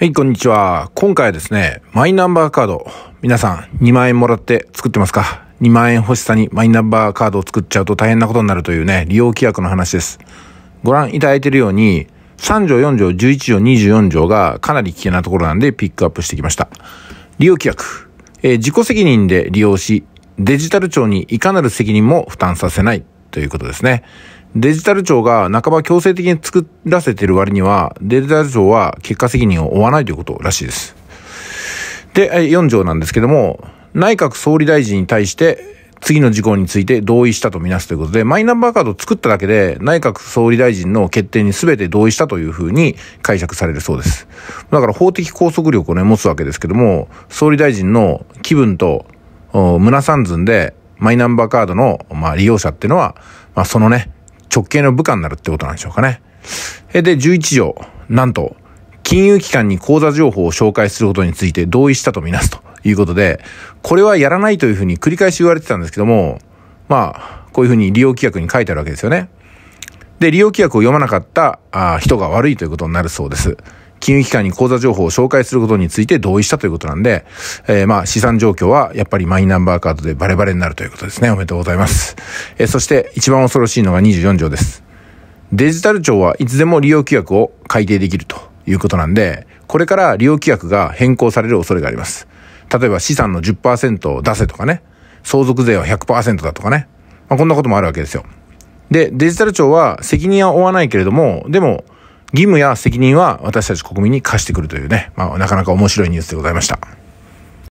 はい、こんにちは。今回はですね、マイナンバーカード。皆さん、2万円もらって作ってますか ?2 万円欲しさにマイナンバーカードを作っちゃうと大変なことになるというね、利用規約の話です。ご覧いただいているように、3条、4条、11条、24条がかなり危険なところなんでピックアップしてきました。利用規約。えー、自己責任で利用し、デジタル庁にいかなる責任も負担させない。ということですね。デジタル庁が半ば強制的に作らせてる割には、デジタル庁は結果責任を負わないということらしいです。で、4条なんですけども、内閣総理大臣に対して、次の事項について同意したとみなすということで、マイナンバーカードを作っただけで、内閣総理大臣の決定に全て同意したというふうに解釈されるそうです。だから法的拘束力をね、持つわけですけども、総理大臣の気分と、ムナ三寸で、マイナンバーカードの、まあ、利用者っていうのは、まあ、そのね、直系の部下になるってことなんでしょうかね。で、11条、なんと、金融機関に口座情報を紹介することについて同意したとみなすということで、これはやらないというふうに繰り返し言われてたんですけども、まあ、こういうふうに利用規約に書いてあるわけですよね。で、利用規約を読まなかったあ人が悪いということになるそうです。金融機関に口座情報を紹介することについて同意したということなんで、えー、まあ、資産状況はやっぱりマイナンバーカードでバレバレになるということですね。おめでとうございます。えー、そして一番恐ろしいのが24条です。デジタル庁はいつでも利用規約を改定できるということなんで、これから利用規約が変更される恐れがあります。例えば資産の10%を出せとかね、相続税は100%だとかね、まあ、こんなこともあるわけですよ。で、デジタル庁は責任は負わないけれども、でも、義務や責任は私たち国民に課してくるというね、まあ、なかなか面白いニュースでございました。